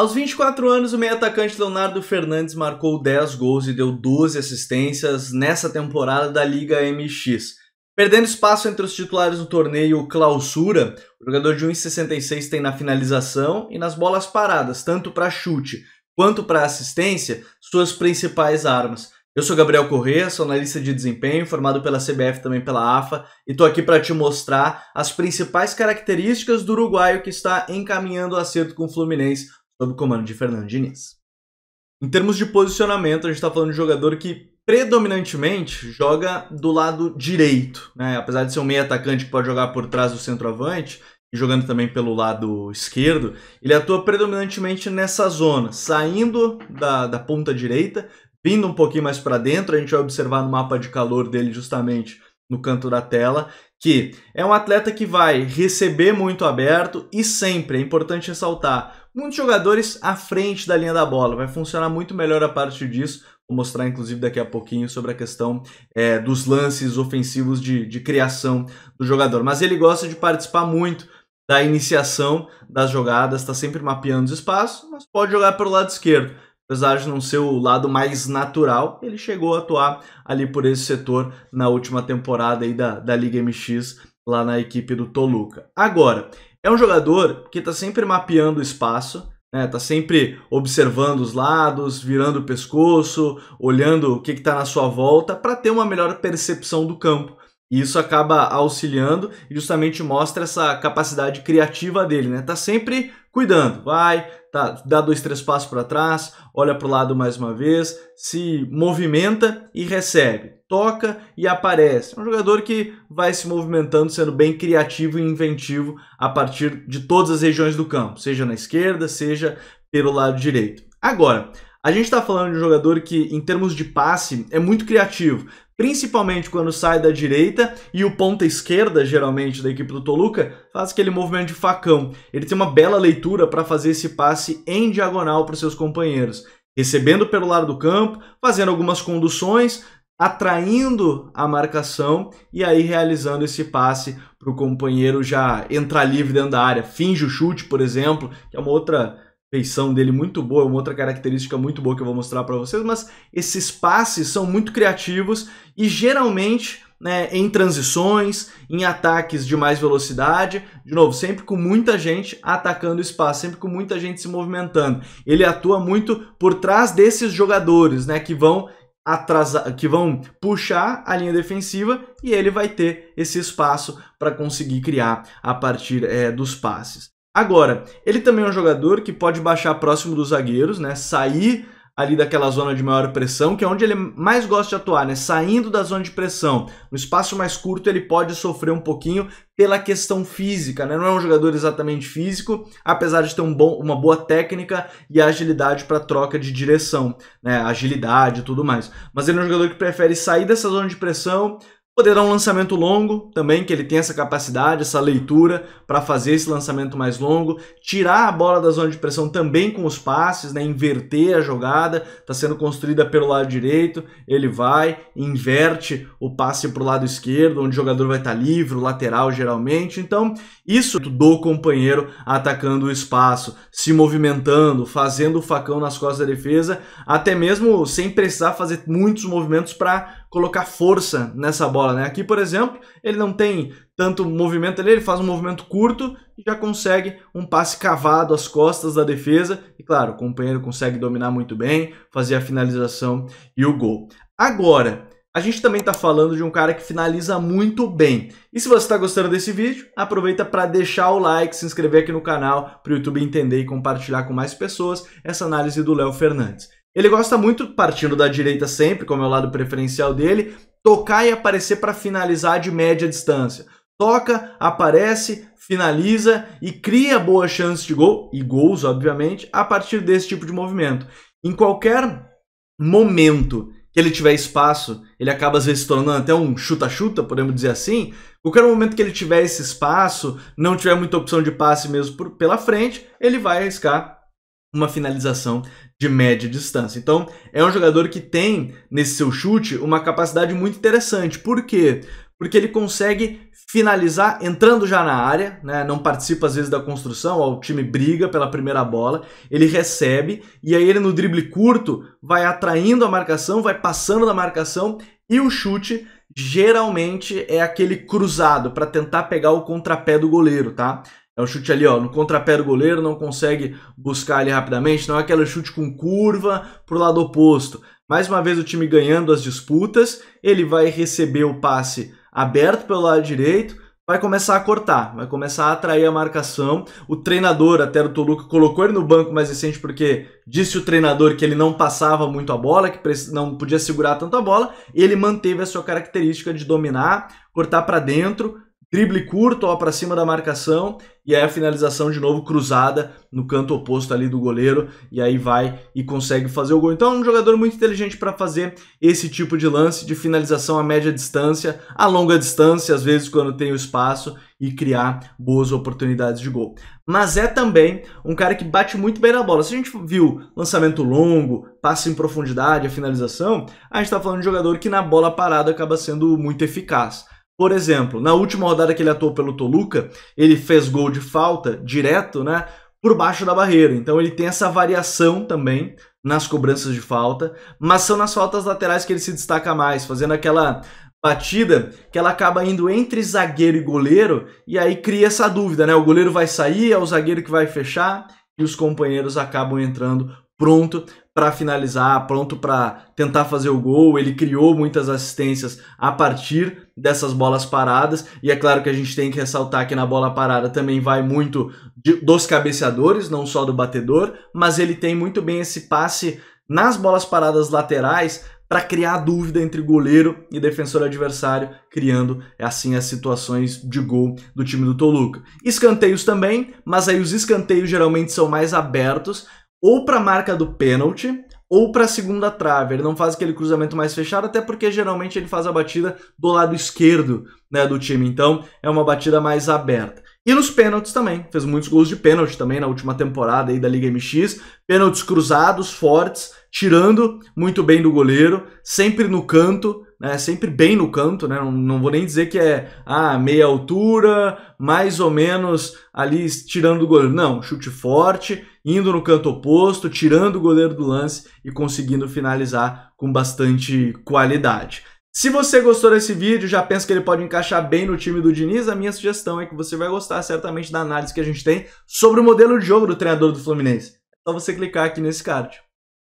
Aos 24 anos, o meio-atacante Leonardo Fernandes marcou 10 gols e deu 12 assistências nessa temporada da Liga MX. Perdendo espaço entre os titulares do torneio Clausura, o jogador de 1,66 tem na finalização e nas bolas paradas, tanto para chute quanto para assistência, suas principais armas. Eu sou Gabriel Corrêa, sou analista de desempenho, formado pela CBF também pela AFA, e estou aqui para te mostrar as principais características do uruguaio que está encaminhando o acerto com o Fluminense sob o comando de Fernando Diniz. Em termos de posicionamento, a gente está falando de um jogador que predominantemente joga do lado direito, né? apesar de ser um meio atacante que pode jogar por trás do centroavante, e jogando também pelo lado esquerdo, ele atua predominantemente nessa zona, saindo da, da ponta direita, vindo um pouquinho mais para dentro. A gente vai observar no mapa de calor dele justamente no canto da tela, que é um atleta que vai receber muito aberto e sempre, é importante ressaltar, muitos jogadores à frente da linha da bola. Vai funcionar muito melhor a partir disso. Vou mostrar, inclusive, daqui a pouquinho sobre a questão é, dos lances ofensivos de, de criação do jogador. Mas ele gosta de participar muito da iniciação das jogadas, está sempre mapeando os espaços, mas pode jogar pelo lado esquerdo apesar de não ser o lado mais natural, ele chegou a atuar ali por esse setor na última temporada aí da, da Liga MX, lá na equipe do Toluca. Agora, é um jogador que está sempre mapeando o espaço, né? Tá sempre observando os lados, virando o pescoço, olhando o que está na sua volta para ter uma melhor percepção do campo. E isso acaba auxiliando e justamente mostra essa capacidade criativa dele, né? Tá sempre cuidando, vai, tá, dá dois, três passos para trás, olha para o lado mais uma vez, se movimenta e recebe, toca e aparece. É um jogador que vai se movimentando, sendo bem criativo e inventivo a partir de todas as regiões do campo, seja na esquerda, seja pelo lado direito. Agora, a gente está falando de um jogador que, em termos de passe, é muito criativo, principalmente quando sai da direita e o ponta esquerda, geralmente, da equipe do Toluca, faz aquele movimento de facão. Ele tem uma bela leitura para fazer esse passe em diagonal para os seus companheiros, recebendo pelo lado do campo, fazendo algumas conduções, atraindo a marcação e aí realizando esse passe para o companheiro já entrar livre dentro da área. Finge o chute, por exemplo, que é uma outra feição dele muito boa, é uma outra característica muito boa que eu vou mostrar para vocês, mas esses passes são muito criativos e geralmente né, em transições, em ataques de mais velocidade, de novo, sempre com muita gente atacando o espaço, sempre com muita gente se movimentando. Ele atua muito por trás desses jogadores, né, que vão atrasar, que vão puxar a linha defensiva e ele vai ter esse espaço para conseguir criar a partir é, dos passes. Agora, ele também é um jogador que pode baixar próximo dos zagueiros, né? Sair ali daquela zona de maior pressão, que é onde ele mais gosta de atuar, né? Saindo da zona de pressão, no espaço mais curto ele pode sofrer um pouquinho pela questão física, né? Não é um jogador exatamente físico, apesar de ter um bom, uma boa técnica e agilidade para troca de direção, né? Agilidade e tudo mais. Mas ele é um jogador que prefere sair dessa zona de pressão, Poderá um lançamento longo também, que ele tem essa capacidade, essa leitura para fazer esse lançamento mais longo. Tirar a bola da zona de pressão também com os passes, né? inverter a jogada, está sendo construída pelo lado direito, ele vai, inverte o passe para o lado esquerdo, onde o jogador vai estar tá livre, o lateral geralmente. Então, isso do companheiro atacando o espaço, se movimentando, fazendo o facão nas costas da defesa, até mesmo sem precisar fazer muitos movimentos para colocar força nessa bola, né? Aqui, por exemplo, ele não tem tanto movimento ali, ele faz um movimento curto e já consegue um passe cavado às costas da defesa. E claro, o companheiro consegue dominar muito bem, fazer a finalização e o gol. Agora, a gente também está falando de um cara que finaliza muito bem. E se você está gostando desse vídeo, aproveita para deixar o like, se inscrever aqui no canal, para o YouTube entender e compartilhar com mais pessoas essa análise do Léo Fernandes. Ele gosta muito, partindo da direita sempre, como é o lado preferencial dele, tocar e aparecer para finalizar de média distância. Toca, aparece, finaliza e cria boa chance de gol, e gols, obviamente, a partir desse tipo de movimento. Em qualquer momento que ele tiver espaço, ele acaba às vezes se tornando até um chuta-chuta, podemos dizer assim. Qualquer momento que ele tiver esse espaço, não tiver muita opção de passe mesmo por, pela frente, ele vai arriscar uma finalização de média distância. Então, é um jogador que tem nesse seu chute uma capacidade muito interessante. Por quê? Porque ele consegue finalizar entrando já na área, né? não participa às vezes da construção, ó, o time briga pela primeira bola, ele recebe e aí ele no drible curto vai atraindo a marcação, vai passando da marcação e o chute geralmente é aquele cruzado para tentar pegar o contrapé do goleiro, tá? É um chute ali, ó, no contrapé do goleiro, não consegue buscar ali rapidamente, não é aquele chute com curva para o lado oposto. Mais uma vez o time ganhando as disputas, ele vai receber o passe aberto pelo lado direito, vai começar a cortar, vai começar a atrair a marcação. O treinador, até o Toluca, colocou ele no banco mais recente porque disse o treinador que ele não passava muito a bola, que não podia segurar tanto a bola. Ele manteve a sua característica de dominar, cortar para dentro, drible curto, ó, para cima da marcação, e aí a finalização de novo cruzada no canto oposto ali do goleiro, e aí vai e consegue fazer o gol. Então, um jogador muito inteligente para fazer esse tipo de lance de finalização a média distância, a longa distância, às vezes quando tem o espaço e criar boas oportunidades de gol. Mas é também um cara que bate muito bem na bola. Se a gente viu lançamento longo, passe em profundidade, a finalização, a gente está falando de um jogador que na bola parada acaba sendo muito eficaz. Por exemplo, na última rodada que ele atuou pelo Toluca, ele fez gol de falta direto, né? Por baixo da barreira. Então ele tem essa variação também nas cobranças de falta, mas são nas faltas laterais que ele se destaca mais, fazendo aquela batida que ela acaba indo entre zagueiro e goleiro e aí cria essa dúvida, né? O goleiro vai sair, é o zagueiro que vai fechar e os companheiros acabam entrando pronto para finalizar, pronto para tentar fazer o gol. Ele criou muitas assistências a partir dessas bolas paradas. E é claro que a gente tem que ressaltar que na bola parada também vai muito de, dos cabeceadores, não só do batedor, mas ele tem muito bem esse passe nas bolas paradas laterais para criar dúvida entre goleiro e defensor adversário, criando é assim as situações de gol do time do Toluca. Escanteios também, mas aí os escanteios geralmente são mais abertos, ou para a marca do pênalti ou para a segunda trave. Ele não faz aquele cruzamento mais fechado, até porque geralmente ele faz a batida do lado esquerdo né, do time. Então é uma batida mais aberta. E nos pênaltis também, fez muitos gols de pênalti também na última temporada aí da Liga MX, pênaltis cruzados, fortes, tirando muito bem do goleiro, sempre no canto, né? Sempre bem no canto, né? Não, não vou nem dizer que é a ah, meia altura, mais ou menos ali tirando do goleiro. Não, chute forte, indo no canto oposto, tirando o goleiro do lance e conseguindo finalizar com bastante qualidade. Se você gostou desse vídeo, já pensa que ele pode encaixar bem no time do Diniz, a minha sugestão é que você vai gostar certamente da análise que a gente tem sobre o modelo de jogo do treinador do Fluminense. É só você clicar aqui nesse card.